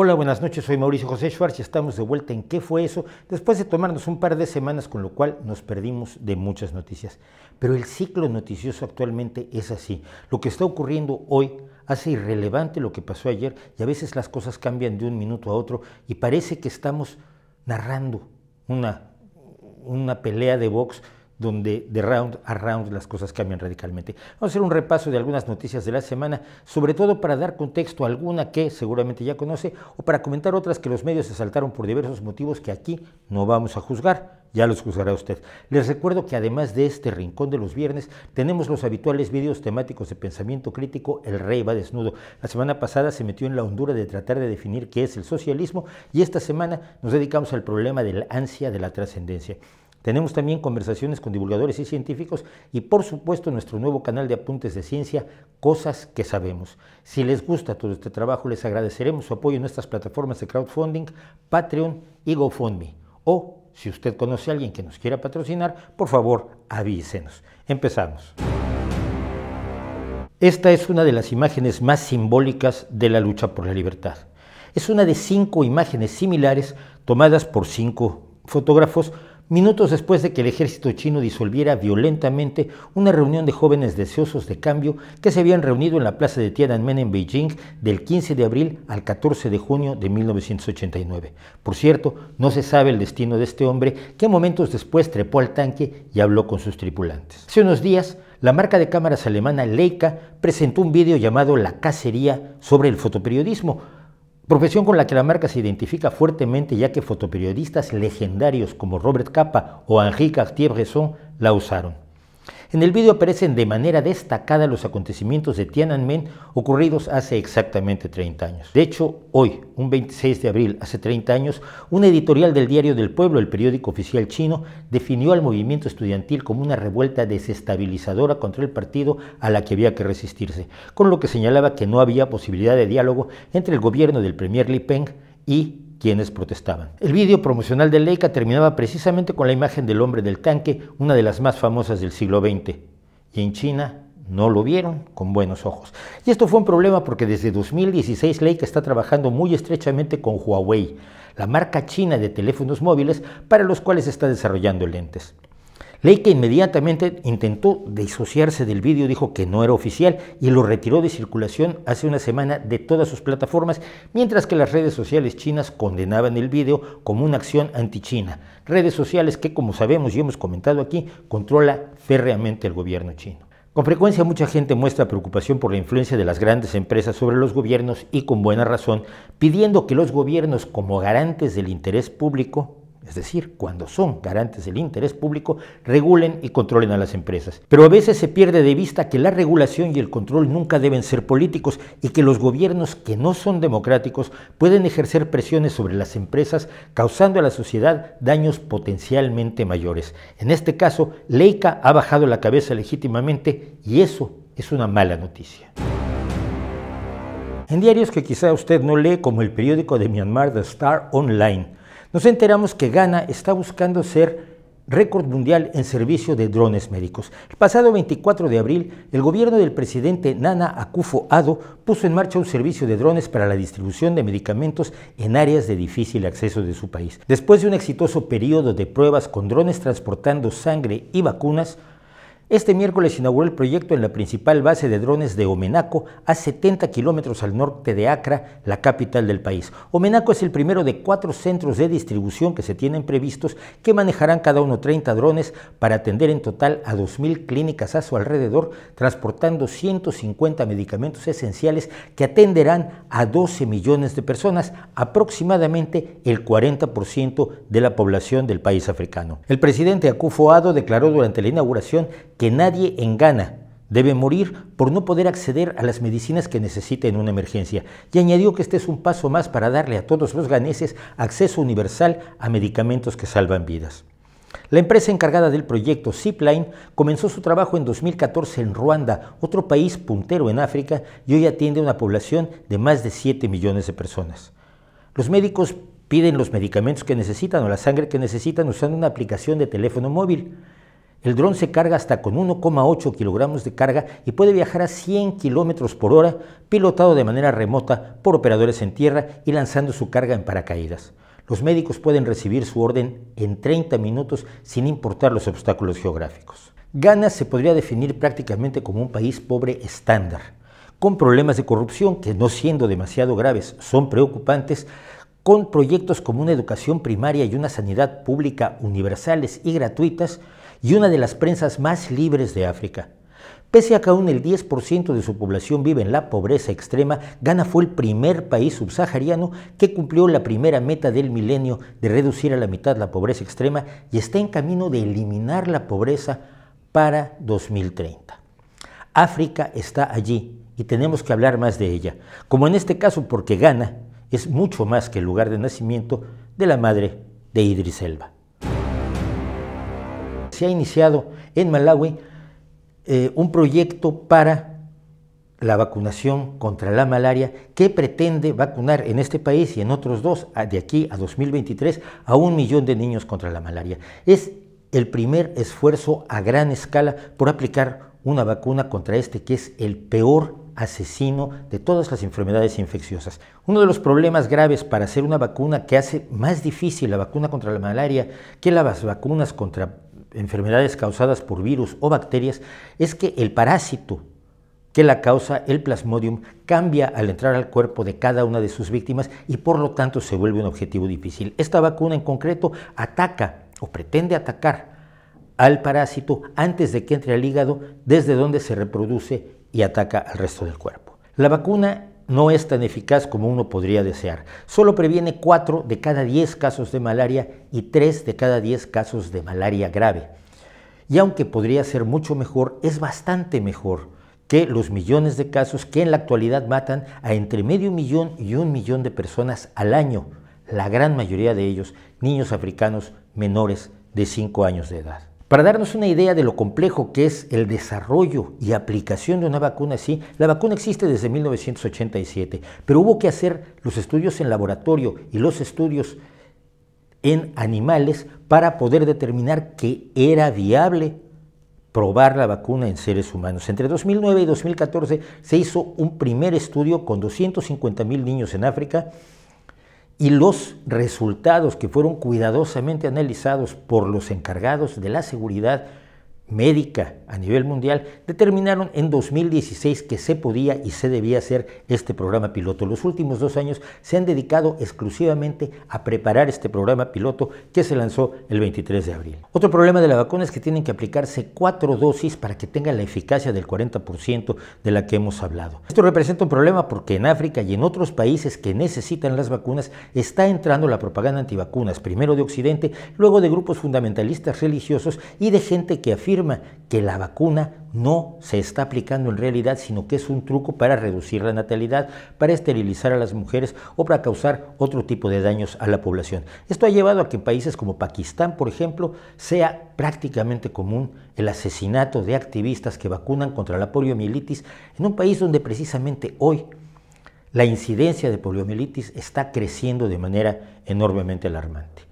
Hola, buenas noches, soy Mauricio José Schwartz y estamos de vuelta en ¿Qué fue eso? Después de tomarnos un par de semanas, con lo cual nos perdimos de muchas noticias. Pero el ciclo noticioso actualmente es así. Lo que está ocurriendo hoy hace irrelevante lo que pasó ayer y a veces las cosas cambian de un minuto a otro y parece que estamos narrando una, una pelea de box donde de round a round las cosas cambian radicalmente. Vamos a hacer un repaso de algunas noticias de la semana, sobre todo para dar contexto a alguna que seguramente ya conoce o para comentar otras que los medios se saltaron por diversos motivos que aquí no vamos a juzgar. Ya los juzgará usted. Les recuerdo que además de este rincón de los viernes, tenemos los habituales vídeos temáticos de pensamiento crítico El Rey va desnudo. La semana pasada se metió en la hondura de tratar de definir qué es el socialismo y esta semana nos dedicamos al problema de la ansia de la trascendencia. Tenemos también conversaciones con divulgadores y científicos y por supuesto nuestro nuevo canal de apuntes de ciencia, Cosas que Sabemos. Si les gusta todo este trabajo, les agradeceremos su apoyo en nuestras plataformas de crowdfunding, Patreon y GoFundMe. O si usted conoce a alguien que nos quiera patrocinar, por favor avísenos. Empezamos. Esta es una de las imágenes más simbólicas de la lucha por la libertad. Es una de cinco imágenes similares tomadas por cinco fotógrafos minutos después de que el ejército chino disolviera violentamente una reunión de jóvenes deseosos de cambio que se habían reunido en la plaza de Tiananmen en Beijing del 15 de abril al 14 de junio de 1989. Por cierto, no se sabe el destino de este hombre que momentos después trepó al tanque y habló con sus tripulantes. Hace unos días, la marca de cámaras alemana Leica presentó un vídeo llamado La cacería sobre el fotoperiodismo, Profesión con la que la marca se identifica fuertemente ya que fotoperiodistas legendarios como Robert Capa o Henri Cartier-Bresson la usaron. En el vídeo aparecen de manera destacada los acontecimientos de Tiananmen ocurridos hace exactamente 30 años. De hecho, hoy, un 26 de abril, hace 30 años, un editorial del diario del pueblo, el periódico oficial chino, definió al movimiento estudiantil como una revuelta desestabilizadora contra el partido a la que había que resistirse, con lo que señalaba que no había posibilidad de diálogo entre el gobierno del premier Li Peng y quienes protestaban. El vídeo promocional de Leica terminaba precisamente con la imagen del hombre del tanque, una de las más famosas del siglo XX. Y en China no lo vieron con buenos ojos. Y esto fue un problema porque desde 2016 Leica está trabajando muy estrechamente con Huawei, la marca china de teléfonos móviles para los cuales está desarrollando lentes que inmediatamente intentó disociarse del vídeo, dijo que no era oficial y lo retiró de circulación hace una semana de todas sus plataformas, mientras que las redes sociales chinas condenaban el vídeo como una acción anti antichina. Redes sociales que, como sabemos y hemos comentado aquí, controla férreamente el gobierno chino. Con frecuencia mucha gente muestra preocupación por la influencia de las grandes empresas sobre los gobiernos y con buena razón, pidiendo que los gobiernos como garantes del interés público es decir, cuando son garantes del interés público, regulen y controlen a las empresas. Pero a veces se pierde de vista que la regulación y el control nunca deben ser políticos y que los gobiernos que no son democráticos pueden ejercer presiones sobre las empresas causando a la sociedad daños potencialmente mayores. En este caso, Leica ha bajado la cabeza legítimamente y eso es una mala noticia. En diarios que quizá usted no lee, como el periódico de Myanmar The Star Online, nos enteramos que Ghana está buscando ser récord mundial en servicio de drones médicos. El pasado 24 de abril, el gobierno del presidente Nana Akufo-Addo puso en marcha un servicio de drones para la distribución de medicamentos en áreas de difícil acceso de su país. Después de un exitoso periodo de pruebas con drones transportando sangre y vacunas, este miércoles inauguró el proyecto en la principal base de drones de Omenaco, a 70 kilómetros al norte de Acra, la capital del país. Omenaco es el primero de cuatro centros de distribución que se tienen previstos, que manejarán cada uno 30 drones para atender en total a 2.000 clínicas a su alrededor, transportando 150 medicamentos esenciales que atenderán a 12 millones de personas, aproximadamente el 40% de la población del país africano. El presidente Akufo-Addo declaró durante la inauguración que nadie en Ghana debe morir por no poder acceder a las medicinas que necesita en una emergencia. Y añadió que este es un paso más para darle a todos los ghaneses acceso universal a medicamentos que salvan vidas. La empresa encargada del proyecto Zipline comenzó su trabajo en 2014 en Ruanda, otro país puntero en África, y hoy atiende a una población de más de 7 millones de personas. Los médicos piden los medicamentos que necesitan o la sangre que necesitan usando una aplicación de teléfono móvil. El dron se carga hasta con 1,8 kilogramos de carga y puede viajar a 100 kilómetros por hora, pilotado de manera remota por operadores en tierra y lanzando su carga en paracaídas. Los médicos pueden recibir su orden en 30 minutos sin importar los obstáculos geográficos. Ghana se podría definir prácticamente como un país pobre estándar, con problemas de corrupción que no siendo demasiado graves son preocupantes, con proyectos como una educación primaria y una sanidad pública universales y gratuitas, y una de las prensas más libres de África. Pese a que aún el 10% de su población vive en la pobreza extrema, Ghana fue el primer país subsahariano que cumplió la primera meta del milenio de reducir a la mitad la pobreza extrema y está en camino de eliminar la pobreza para 2030. África está allí y tenemos que hablar más de ella, como en este caso porque Ghana es mucho más que el lugar de nacimiento de la madre de Idris Elba se ha iniciado en Malawi eh, un proyecto para la vacunación contra la malaria que pretende vacunar en este país y en otros dos, de aquí a 2023, a un millón de niños contra la malaria. Es el primer esfuerzo a gran escala por aplicar una vacuna contra este que es el peor asesino de todas las enfermedades infecciosas. Uno de los problemas graves para hacer una vacuna que hace más difícil la vacuna contra la malaria que las vacunas contra enfermedades causadas por virus o bacterias es que el parásito que la causa, el plasmodium, cambia al entrar al cuerpo de cada una de sus víctimas y por lo tanto se vuelve un objetivo difícil. Esta vacuna en concreto ataca o pretende atacar al parásito antes de que entre al hígado, desde donde se reproduce y ataca al resto del cuerpo. La vacuna no es tan eficaz como uno podría desear. Solo previene 4 de cada 10 casos de malaria y 3 de cada 10 casos de malaria grave. Y aunque podría ser mucho mejor, es bastante mejor que los millones de casos que en la actualidad matan a entre medio millón y un millón de personas al año, la gran mayoría de ellos niños africanos menores de 5 años de edad. Para darnos una idea de lo complejo que es el desarrollo y aplicación de una vacuna así, la vacuna existe desde 1987, pero hubo que hacer los estudios en laboratorio y los estudios en animales para poder determinar que era viable probar la vacuna en seres humanos. Entre 2009 y 2014 se hizo un primer estudio con 250 mil niños en África y los resultados que fueron cuidadosamente analizados por los encargados de la seguridad médica a nivel mundial determinaron en 2016 que se podía y se debía hacer este programa piloto. Los últimos dos años se han dedicado exclusivamente a preparar este programa piloto que se lanzó el 23 de abril. Otro problema de la vacuna es que tienen que aplicarse cuatro dosis para que tengan la eficacia del 40% de la que hemos hablado. Esto representa un problema porque en África y en otros países que necesitan las vacunas está entrando la propaganda antivacunas, primero de Occidente, luego de grupos fundamentalistas religiosos y de gente que afirma que la vacuna no se está aplicando en realidad, sino que es un truco para reducir la natalidad, para esterilizar a las mujeres o para causar otro tipo de daños a la población. Esto ha llevado a que en países como Pakistán, por ejemplo, sea prácticamente común el asesinato de activistas que vacunan contra la poliomielitis en un país donde precisamente hoy la incidencia de poliomielitis está creciendo de manera enormemente alarmante.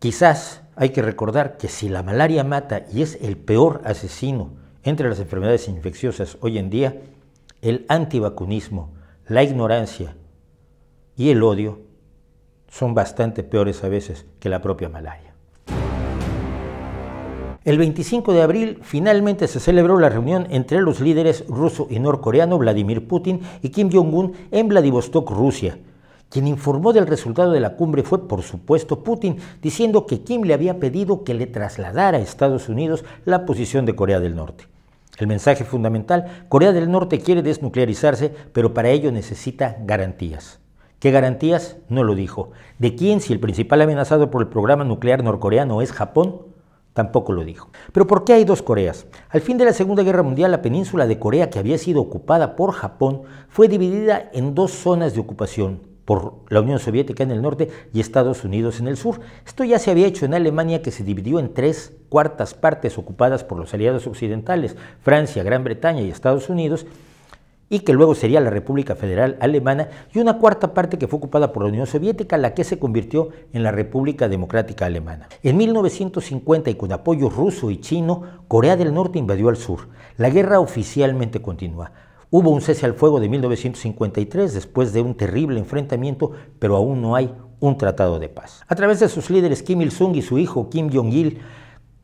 Quizás hay que recordar que si la malaria mata y es el peor asesino entre las enfermedades infecciosas hoy en día, el antivacunismo, la ignorancia y el odio son bastante peores a veces que la propia malaria. El 25 de abril finalmente se celebró la reunión entre los líderes ruso y norcoreano Vladimir Putin y Kim Jong-un en Vladivostok, Rusia, quien informó del resultado de la cumbre fue, por supuesto, Putin, diciendo que Kim le había pedido que le trasladara a Estados Unidos la posición de Corea del Norte. El mensaje fundamental, Corea del Norte quiere desnuclearizarse, pero para ello necesita garantías. ¿Qué garantías? No lo dijo. ¿De quién si el principal amenazado por el programa nuclear norcoreano es Japón? Tampoco lo dijo. Pero ¿por qué hay dos Coreas? Al fin de la Segunda Guerra Mundial, la península de Corea, que había sido ocupada por Japón, fue dividida en dos zonas de ocupación, por la Unión Soviética en el norte y Estados Unidos en el sur. Esto ya se había hecho en Alemania que se dividió en tres cuartas partes ocupadas por los aliados occidentales, Francia, Gran Bretaña y Estados Unidos, y que luego sería la República Federal Alemana, y una cuarta parte que fue ocupada por la Unión Soviética, la que se convirtió en la República Democrática Alemana. En 1950, y con apoyo ruso y chino, Corea del Norte invadió al sur. La guerra oficialmente continúa. Hubo un cese al fuego de 1953 después de un terrible enfrentamiento, pero aún no hay un tratado de paz. A través de sus líderes Kim Il-sung y su hijo Kim Jong-il,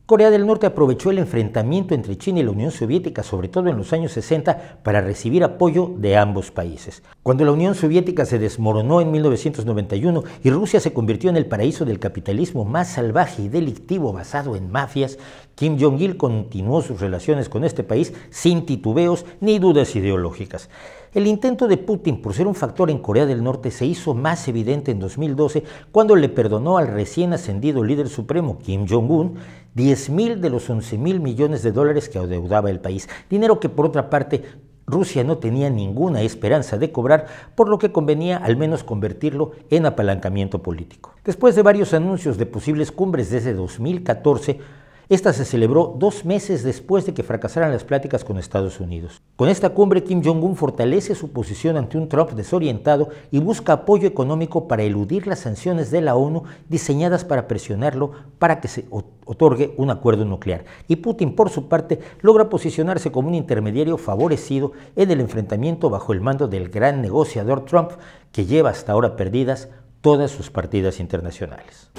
Corea del Norte aprovechó el enfrentamiento entre China y la Unión Soviética, sobre todo en los años 60, para recibir apoyo de ambos países. Cuando la Unión Soviética se desmoronó en 1991 y Rusia se convirtió en el paraíso del capitalismo más salvaje y delictivo basado en mafias, Kim Jong-il continuó sus relaciones con este país sin titubeos ni dudas ideológicas. El intento de Putin por ser un factor en Corea del Norte se hizo más evidente en 2012 cuando le perdonó al recién ascendido líder supremo Kim Jong-un 10 mil de los 11 mil millones de dólares que adeudaba el país, dinero que por otra parte Rusia no tenía ninguna esperanza de cobrar, por lo que convenía al menos convertirlo en apalancamiento político. Después de varios anuncios de posibles cumbres desde 2014, esta se celebró dos meses después de que fracasaran las pláticas con Estados Unidos. Con esta cumbre, Kim Jong-un fortalece su posición ante un Trump desorientado y busca apoyo económico para eludir las sanciones de la ONU diseñadas para presionarlo para que se otorgue un acuerdo nuclear. Y Putin, por su parte, logra posicionarse como un intermediario favorecido en el enfrentamiento bajo el mando del gran negociador Trump, que lleva hasta ahora perdidas todas sus partidas internacionales.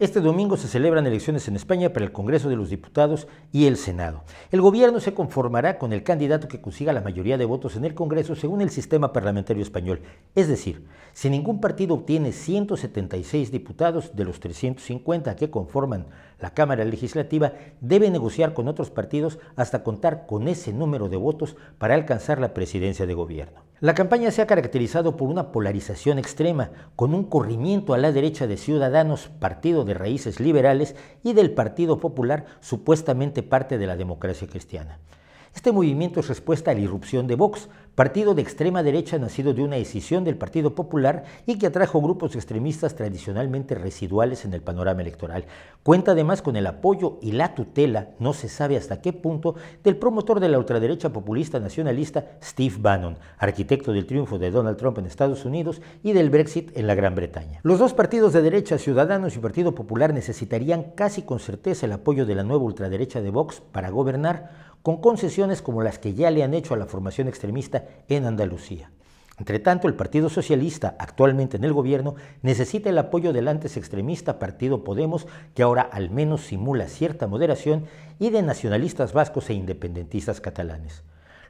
Este domingo se celebran elecciones en España para el Congreso de los Diputados y el Senado. El gobierno se conformará con el candidato que consiga la mayoría de votos en el Congreso según el sistema parlamentario español. Es decir, si ningún partido obtiene 176 diputados de los 350 que conforman la Cámara Legislativa, debe negociar con otros partidos hasta contar con ese número de votos para alcanzar la presidencia de gobierno. La campaña se ha caracterizado por una polarización extrema, con un corrimiento a la derecha de Ciudadanos, partido de raíces liberales, y del Partido Popular, supuestamente parte de la democracia cristiana. Este movimiento es respuesta a la irrupción de Vox, partido de extrema derecha nacido de una decisión del Partido Popular y que atrajo grupos extremistas tradicionalmente residuales en el panorama electoral. Cuenta además con el apoyo y la tutela, no se sabe hasta qué punto, del promotor de la ultraderecha populista nacionalista Steve Bannon, arquitecto del triunfo de Donald Trump en Estados Unidos y del Brexit en la Gran Bretaña. Los dos partidos de derecha, Ciudadanos y Partido Popular, necesitarían casi con certeza el apoyo de la nueva ultraderecha de Vox para gobernar con concesiones como las que ya le han hecho a la formación extremista en Andalucía. Entre tanto, el Partido Socialista, actualmente en el gobierno, necesita el apoyo del antes extremista Partido Podemos, que ahora al menos simula cierta moderación, y de nacionalistas vascos e independentistas catalanes.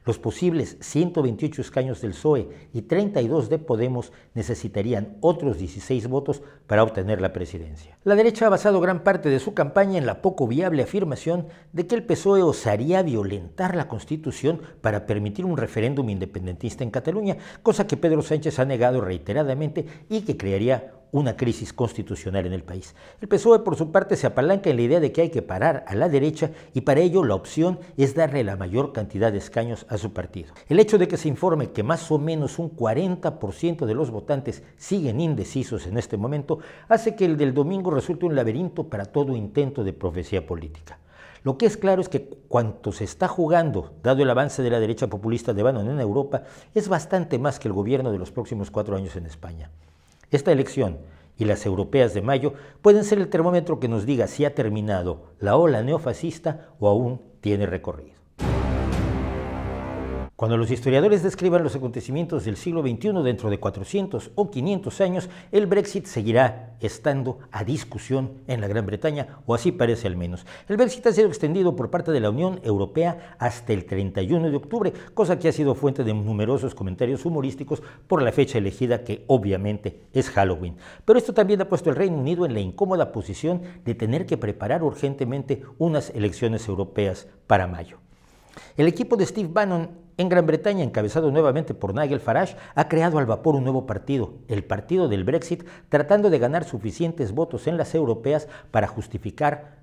Los posibles 128 escaños del PSOE y 32 de Podemos necesitarían otros 16 votos para obtener la presidencia. La derecha ha basado gran parte de su campaña en la poco viable afirmación de que el PSOE osaría violentar la Constitución para permitir un referéndum independentista en Cataluña, cosa que Pedro Sánchez ha negado reiteradamente y que crearía una crisis constitucional en el país. El PSOE, por su parte, se apalanca en la idea de que hay que parar a la derecha y para ello la opción es darle la mayor cantidad de escaños a su partido. El hecho de que se informe que más o menos un 40% de los votantes siguen indecisos en este momento hace que el del domingo resulte un laberinto para todo intento de profecía política. Lo que es claro es que cuanto se está jugando, dado el avance de la derecha populista de Bannon en Europa, es bastante más que el gobierno de los próximos cuatro años en España. Esta elección y las europeas de mayo pueden ser el termómetro que nos diga si ha terminado la ola neofascista o aún tiene recorrido. Cuando los historiadores describan los acontecimientos del siglo XXI dentro de 400 o 500 años, el Brexit seguirá estando a discusión en la Gran Bretaña, o así parece al menos. El Brexit ha sido extendido por parte de la Unión Europea hasta el 31 de octubre, cosa que ha sido fuente de numerosos comentarios humorísticos por la fecha elegida que obviamente es Halloween. Pero esto también ha puesto al Reino Unido en la incómoda posición de tener que preparar urgentemente unas elecciones europeas para mayo. El equipo de Steve Bannon en Gran Bretaña, encabezado nuevamente por Nigel Farage, ha creado al vapor un nuevo partido, el Partido del Brexit, tratando de ganar suficientes votos en las europeas para justificar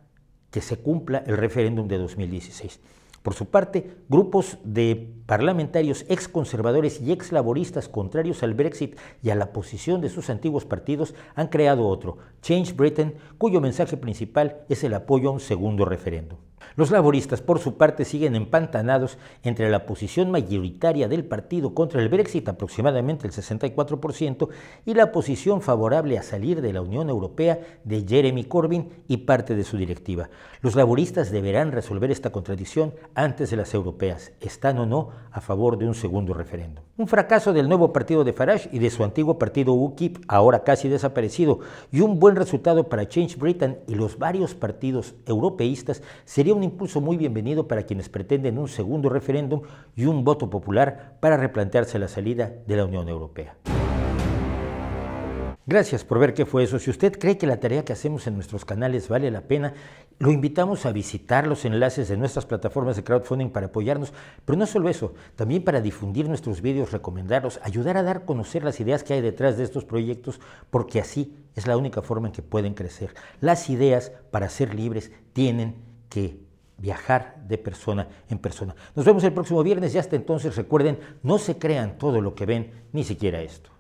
que se cumpla el referéndum de 2016. Por su parte, grupos de parlamentarios ex conservadores y ex laboristas contrarios al Brexit y a la posición de sus antiguos partidos han creado otro, Change Britain, cuyo mensaje principal es el apoyo a un segundo referéndum. Los laboristas, por su parte, siguen empantanados entre la posición mayoritaria del partido contra el Brexit, aproximadamente el 64%, y la posición favorable a salir de la Unión Europea de Jeremy Corbyn y parte de su directiva. Los laboristas deberán resolver esta contradicción antes de las europeas, están o no a favor de un segundo referéndum. Un fracaso del nuevo partido de Farage y de su antiguo partido UKIP, ahora casi desaparecido, y un buen resultado para Change Britain y los varios partidos europeístas sería un impulso muy bienvenido para quienes pretenden un segundo referéndum y un voto popular para replantearse la salida de la Unión Europea. Gracias por ver qué fue eso. Si usted cree que la tarea que hacemos en nuestros canales vale la pena, lo invitamos a visitar los enlaces de nuestras plataformas de crowdfunding para apoyarnos, pero no solo eso, también para difundir nuestros vídeos, recomendarlos, ayudar a dar a conocer las ideas que hay detrás de estos proyectos, porque así es la única forma en que pueden crecer. Las ideas para ser libres tienen que viajar de persona en persona. Nos vemos el próximo viernes y hasta entonces recuerden, no se crean todo lo que ven, ni siquiera esto.